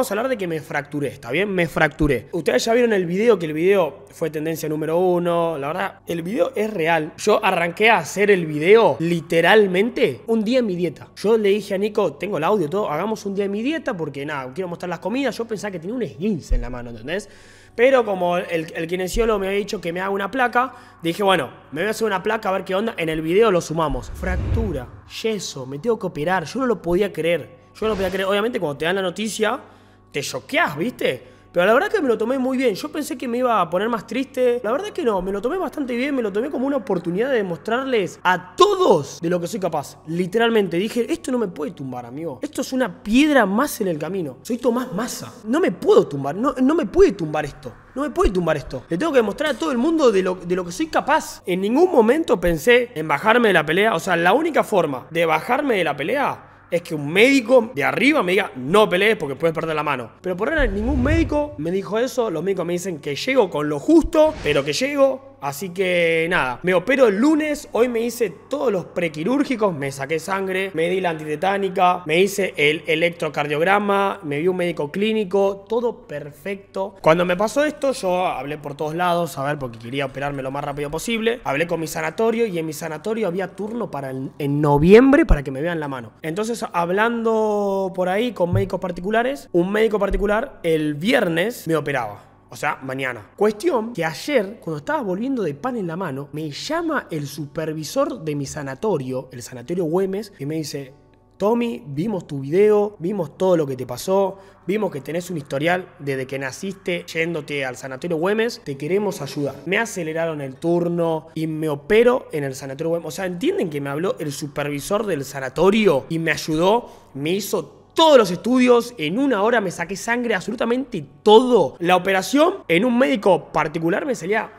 vamos a hablar de que me fracturé, ¿está bien? Me fracturé. Ustedes ya vieron el video, que el video fue tendencia número uno. La verdad, el video es real. Yo arranqué a hacer el video literalmente un día en mi dieta. Yo le dije a Nico, tengo el audio, todo, hagamos un día en mi dieta porque nada, quiero mostrar las comidas. Yo pensaba que tenía un esguince en la mano, ¿entendés? Pero como el, el, kinesiólogo me había dicho que me haga una placa, dije, bueno, me voy a hacer una placa a ver qué onda. En el video lo sumamos. Fractura, yeso, me tengo que operar. Yo no lo podía creer. Yo no lo podía creer. Obviamente cuando te dan la noticia, te choqueás, ¿viste? Pero la verdad que me lo tomé muy bien. Yo pensé que me iba a poner más triste. La verdad que no, me lo tomé bastante bien. Me lo tomé como una oportunidad de mostrarles a todos de lo que soy capaz. Literalmente dije, esto no me puede tumbar, amigo. Esto es una piedra más en el camino. Soy Tomás Masa. No me puedo tumbar. No, no me puede tumbar esto. No me puede tumbar esto. Le tengo que demostrar a todo el mundo de lo, de lo que soy capaz. En ningún momento pensé en bajarme de la pelea. O sea, la única forma de bajarme de la pelea es que un médico de arriba me diga, no pelees porque puedes perder la mano. Pero por ahora ningún médico me dijo eso. Los médicos me dicen que llego con lo justo, pero que llego Así que nada, me opero el lunes, hoy me hice todos los prequirúrgicos, me saqué sangre, me di la antitetánica, me hice el electrocardiograma, me vi un médico clínico, todo perfecto. Cuando me pasó esto, yo hablé por todos lados, a ver, porque quería operarme lo más rápido posible. Hablé con mi sanatorio y en mi sanatorio había turno para en noviembre para que me vean la mano. Entonces, hablando por ahí con médicos particulares, un médico particular el viernes me operaba o sea, mañana. Cuestión que ayer, cuando estaba volviendo de pan en la mano, me llama el supervisor de mi sanatorio, el sanatorio Güemes, y me dice, Tommy, vimos tu video, vimos todo lo que te pasó, vimos que tenés un historial desde que naciste yéndote al Sanatorio Güemes, te queremos ayudar. Me aceleraron el turno y me opero en el Sanatorio Güemes. O sea, ¿entienden que me habló el supervisor del sanatorio y me ayudó? Me hizo todos los estudios, en una hora me saqué sangre, absolutamente todo. La operación en un médico particular me salía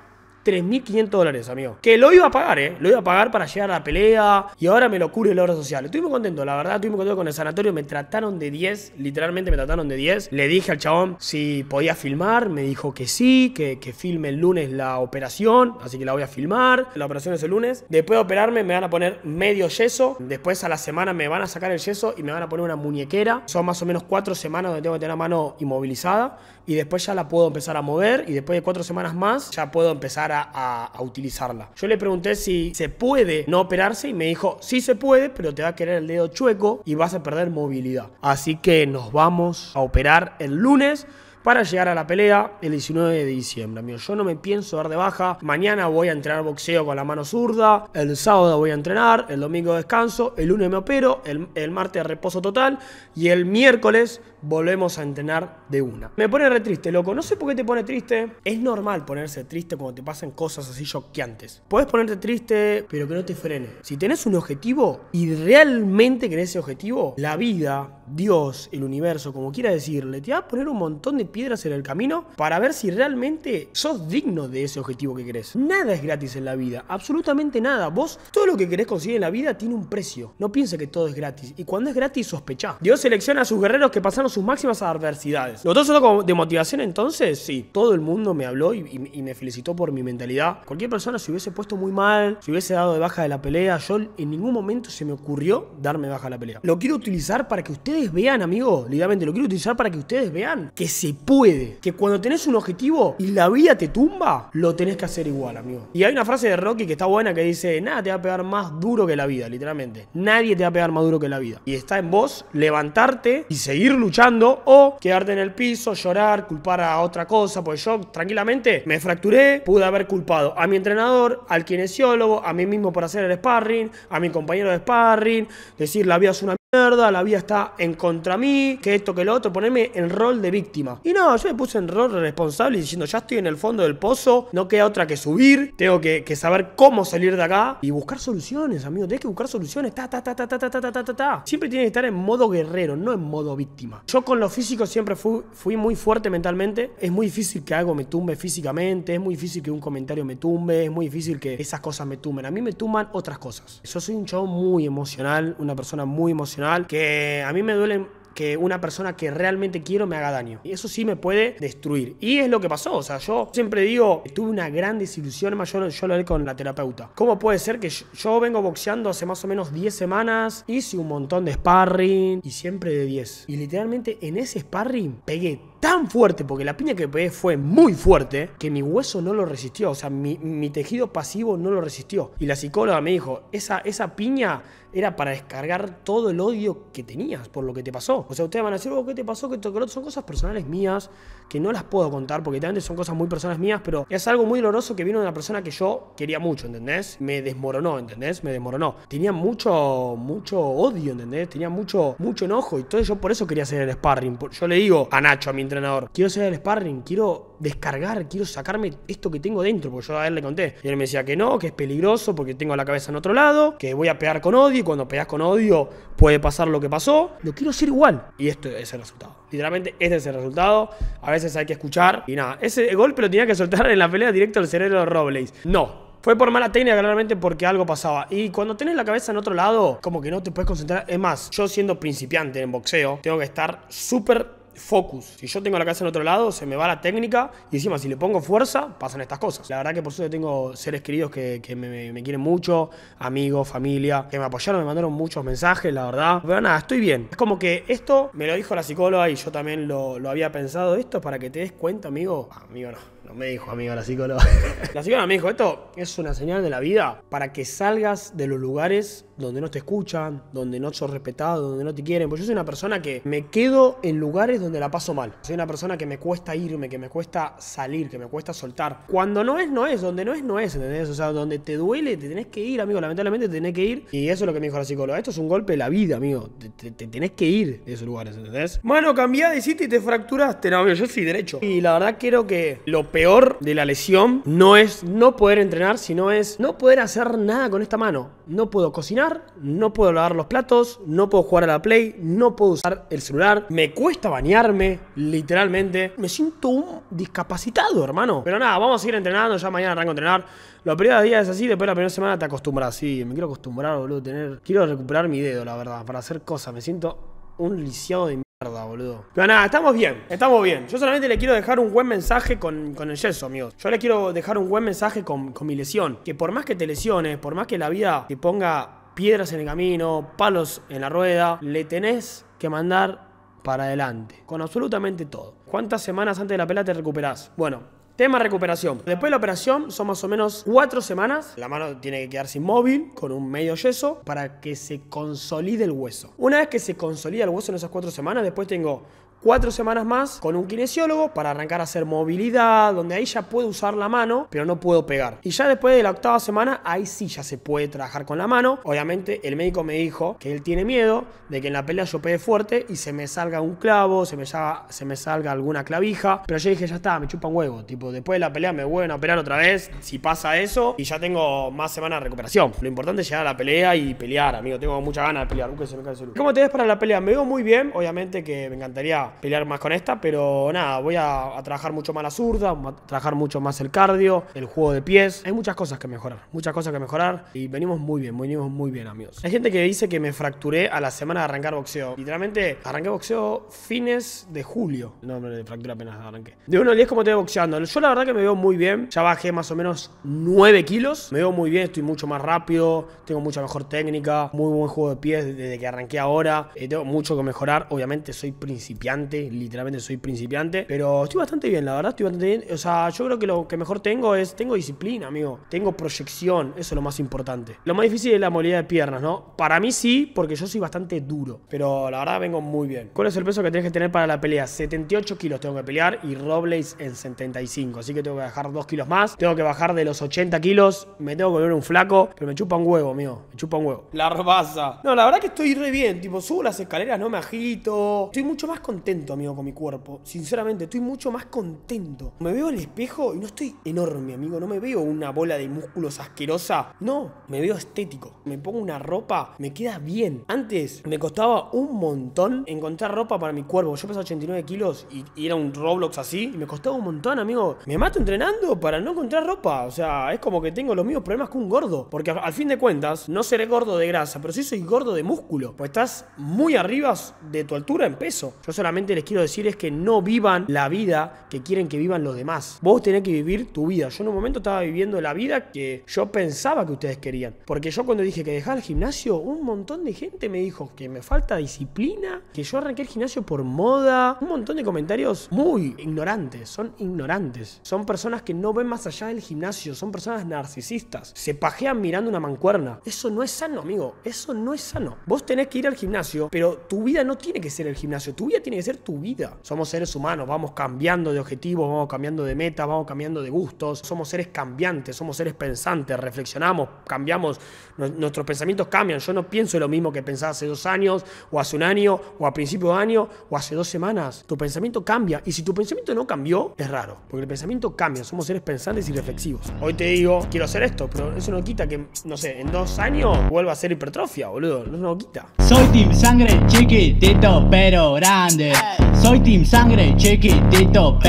3.500 dólares, amigo. Que lo iba a pagar, ¿eh? Lo iba a pagar para llegar a la pelea. Y ahora me lo cubre el obra social. Estoy muy contento, la verdad. Estoy muy contento con el sanatorio. Me trataron de 10. Literalmente me trataron de 10. Le dije al chabón si podía filmar. Me dijo que sí, que, que filme el lunes la operación. Así que la voy a filmar. La operación es el lunes. Después de operarme me van a poner medio yeso. Después a la semana me van a sacar el yeso y me van a poner una muñequera. Son más o menos 4 semanas donde tengo que tener la mano inmovilizada. Y después ya la puedo empezar a mover. Y después de 4 semanas más ya puedo empezar a, utilizarla. Yo le pregunté si se puede no operarse y me dijo, sí se puede, pero te va a querer el dedo chueco y vas a perder movilidad. Así que nos vamos a operar el lunes para llegar a la pelea el 19 de diciembre. yo no me pienso dar de baja. Mañana voy a entrenar boxeo con la mano zurda. El sábado voy a entrenar. El domingo descanso. El lunes me opero. El, el martes reposo total. Y el miércoles volvemos a entrenar de una. Me pone re triste, loco. No sé por qué te pone triste. Es normal ponerse triste cuando te pasan cosas así choqueantes. Puedes ponerte triste, pero que no te frene. Si tenés un objetivo y realmente querés ese objetivo, la vida, Dios, el universo, como quiera decirle, te va a poner un montón de piedras en el camino para ver si realmente sos digno de ese objetivo que querés. Nada es gratis en la vida, absolutamente nada. Vos, todo lo que querés conseguir en la vida tiene un precio. No pienses que todo es gratis. Y cuando es gratis, sospechá. Dios selecciona a sus guerreros que pasaron sus máximas adversidades. ¿Lo todo como de motivación entonces? Sí, todo el mundo me habló y, me felicitó por mi mentalidad. Cualquier persona se hubiese puesto muy mal, se hubiese dado de baja de la pelea. Yo en ningún momento se me ocurrió darme baja de la pelea. Lo quiero utilizar para que ustedes vean, amigo, literalmente, lo quiero utilizar para que ustedes vean que se puede. Que cuando tenés un objetivo y la vida te tumba, lo tenés que hacer igual, amigo. Y hay una frase de Rocky que está buena que dice, nada te va a pegar más duro que la vida, literalmente. Nadie te va a pegar más duro que la vida. Y está en vos levantarte y seguir luchando o quedarte en el piso, llorar, culpar a otra cosa, pues yo tranquilamente me fracturé, pude haber culpado a mi entrenador, al kinesiólogo, a mí mismo por hacer el sparring, a mi compañero de sparring, decir la vida es una la vida está en contra mí, que esto, que lo otro, ponerme en rol de víctima. Y no, yo me puse en rol responsable diciendo, ya estoy en el fondo del pozo, no queda otra que subir, tengo que, saber cómo salir de acá y buscar soluciones, amigo, tienes que buscar soluciones, ta, ta, ta, ta, ta, ta, ta, ta, Siempre tienes que estar en modo guerrero, no en modo víctima. Yo con lo físico siempre fui, muy fuerte mentalmente, es muy difícil que algo me tumbe físicamente, es muy difícil que un comentario me tumbe, es muy difícil que esas cosas me tumben, a mí me tumban otras cosas. Yo soy un chavo muy emocional, una persona muy emocional que a mí me duele que una persona que realmente quiero me haga daño. Y eso sí me puede destruir. Y es lo que pasó. O sea, yo siempre digo, tuve una gran desilusión. mayor yo, lo hablé con la terapeuta. ¿Cómo puede ser que yo, yo, vengo boxeando hace más o menos 10 semanas? Hice un montón de sparring y siempre de 10. Y literalmente en ese sparring pegué tan fuerte, porque la piña que pegué fue muy fuerte, que mi hueso no lo resistió, o sea, mi, tejido pasivo no lo resistió. Y la psicóloga me dijo, esa, esa piña era para descargar todo el odio que tenías por lo que te pasó. O sea, ustedes van a decir, oh, ¿qué te pasó? Son cosas personales mías que no las puedo contar porque también son cosas muy personales mías, pero es algo muy doloroso que vino de una persona que yo quería mucho, ¿entendés? Me desmoronó, ¿entendés? Me desmoronó. Tenía mucho, mucho odio, ¿entendés? Tenía mucho, mucho enojo y entonces yo por eso quería hacer el sparring. Yo le digo a Nacho, a mi entrenador. Quiero ser el sparring, quiero descargar, quiero sacarme esto que tengo dentro, porque yo a él le conté. Y él me decía que no, que es peligroso porque tengo la cabeza en otro lado, que voy a pegar con odio y cuando pegas con odio puede pasar lo que pasó. Lo quiero ser igual. Y esto es el resultado. Literalmente, este es el resultado. A veces hay que escuchar. Y nada, ese golpe lo tenía que soltar en la pelea directo al cerebro de Robles. No, fue por mala técnica, claramente, porque algo pasaba. Y cuando tenés la cabeza en otro lado, como que no te puedes concentrar. Es más, yo siendo principiante en boxeo, tengo que estar súper focus. Si yo tengo la cabeza en otro lado, se me va la técnica y encima si le pongo fuerza, pasan estas cosas. La verdad que por Yo tengo seres queridos que, me, quieren mucho, amigos, familia, que me apoyaron, me mandaron muchos mensajes, la verdad. Pero nada, estoy bien. Es como que esto me lo dijo la psicóloga y yo también lo, había pensado. Esto para que te des cuenta, amigo. amigo, no me dijo, amigo, la psicóloga. La psicóloga me dijo, esto es una señal de la vida para que salgas de los lugares donde no te escuchan, donde no sos respetado, donde no te quieren. Porque yo soy una persona que me quedo en lugares donde la paso mal. Soy una persona que me cuesta irme, que me cuesta salir, que me cuesta soltar. Cuando no es, no es. Donde no es, no es, ¿entendés? O sea, donde te duele, te tenés que ir, amigo. Lamentablemente tenés que ir. Y eso es lo que me dijo la psicóloga. Esto es un golpe de la vida, amigo. Te, tenés que ir de esos lugares, ¿entendés? Mano, cambiá de y te fracturaste. No, amigo, yo soy derecho. Y la verdad quiero que lo peor de la lesión no es no poder entrenar, sino es no poder hacer nada con esta mano. No puedo cocinar, no puedo lavar los platos, no puedo jugar a la Play, no puedo usar el celular, me cuesta bañarme, literalmente. Me siento un discapacitado, hermano. Pero nada, vamos a seguir entrenando, ya mañana arranco a entrenar. Los primeros días es así, después de la primera semana te acostumbras. Sí, me quiero acostumbrar, boludo, tener... Quiero recuperar mi dedo, la verdad, para hacer cosas. Me siento un lisiado de Boludo. Pero nada, estamos bien, estamos bien. Yo solamente le quiero dejar un buen mensaje con, el yeso, amigos. Yo le quiero dejar un buen mensaje con, con mi lesión. Que por más que te lesiones, por más que la vida te ponga piedras en el camino, palos en la rueda, le tenés que mandar para adelante. Con absolutamente todo. ¿Cuántas semanas antes de la pelea te recuperás? Bueno, Tema recuperación. Después de la operación son más o menos cuatro semanas. La mano tiene que quedarse inmóvil con un medio yeso para que se consolide el hueso. Una vez que se consolida el hueso en esas cuatro semanas, después tengo cuatro semanas más con un kinesiólogo para arrancar a hacer movilidad, donde ahí ya puedo usar la mano, pero no puedo pegar. Y ya después de la octava semana, ahí sí ya se puede trabajar con la mano. Obviamente el médico me dijo que él tiene miedo de que en la pelea yo pegue fuerte y se me salga un clavo, se me, salga, alguna clavija. Pero yo dije, ya está, me chupan huevo. Tipo, después de la pelea me vuelven a operar otra vez, si pasa eso, y ya tengo más semanas de recuperación. Lo importante es llegar a la pelea y pelear, amigo. Tengo mucha ganas de pelear. ¿Cómo te ves para la pelea? Me veo muy bien. Obviamente que me encantaría pelear más con esta, pero nada, voy a, trabajar mucho más la zurda, a trabajar mucho más el cardio, el juego de pies. Hay muchas cosas que mejorar, muchas cosas que mejorar y venimos muy bien, venimos muy bien, amigos. Hay gente que dice que me fracturé a la semana de arrancar boxeo. Literalmente, arranqué boxeo fines de julio. No, de fractura apenas arranqué. De 1 al 10, como estoy boxeando? Yo la verdad que me veo muy bien. Ya bajé más o menos 9 kilos. Me veo muy bien, estoy mucho más rápido, tengo mucha mejor técnica, muy buen juego de pies desde que arranqué ahora. Eh, tengo mucho que mejorar, obviamente soy principiante literalmente soy principiante, pero estoy bastante bien, la verdad, estoy bastante bien. O sea, yo creo que lo que mejor tengo es, tengo disciplina, amigo, tengo proyección, eso es lo más importante. Lo más difícil es la movilidad de piernas, ¿no? Para mí sí, porque yo soy bastante duro, pero la verdad vengo muy bien. ¿Cuál es el peso que tenés que tener para la pelea? 78 kilos tengo que pelear y Robles en 75, así que tengo que bajar 2 kilos más, tengo que bajar de los 80 kilos, me tengo que volver un flaco, pero me chupa un huevo, amigo, me chupa un huevo. La robaza. No, la verdad que estoy re bien, tipo, subo las escaleras, no me agito, estoy mucho más contento amigo, con mi cuerpo. Sinceramente, estoy mucho más contento. Me veo el espejo y no estoy enorme, amigo. No me veo una bola de músculos asquerosa. No, me veo estético. Me pongo una ropa, me queda bien. Antes me costaba un montón encontrar ropa para mi cuerpo. Yo pesaba 89 kilos y, era un Roblox así. Y me costaba un montón, amigo. Me mato entrenando para no encontrar ropa. O sea, es como que tengo los mismos problemas que un gordo. Porque al fin de cuentas, no seré gordo de grasa, pero sí soy gordo de músculo. Pues estás muy arriba de tu altura en peso. Yo solamente les quiero decir es que no vivan la vida que quieren que vivan los demás. Vos tenés que vivir tu vida. Yo en un momento estaba viviendo la vida que yo pensaba que ustedes querían. Porque yo cuando dije que dejaba el gimnasio, un montón de gente me dijo que me falta disciplina, que yo arranqué el gimnasio por moda. Un montón de comentarios muy ignorantes. Son ignorantes. Son personas que no ven más allá del gimnasio. Son personas narcisistas. Se pajean mirando una mancuerna. Eso no es sano, amigo. Eso no es sano. Vos tenés que ir al gimnasio, pero tu vida no tiene que ser el gimnasio. Tu vida tiene que ser tu vida. Somos seres humanos, vamos cambiando de objetivos, vamos cambiando de metas vamos cambiando de gustos, somos seres cambiantes, somos seres pensantes, reflexionamos, cambiamos, nuestros pensamientos cambian. Yo no pienso lo mismo que pensaba hace dos años, o hace un año, o a principio de año, o hace dos semanas. Tu pensamiento cambia. Y si tu pensamiento no cambió, es raro, porque el pensamiento cambia, somos seres pensantes y reflexivos. Hoy te digo, quiero hacer esto, pero eso no quita que, no sé, en dos años vuelva a ser hipertrofia, boludo, no, no quita. Soy Team Sangre, chiqui, teto pero grande. Soy Team Sangre, chiquitito.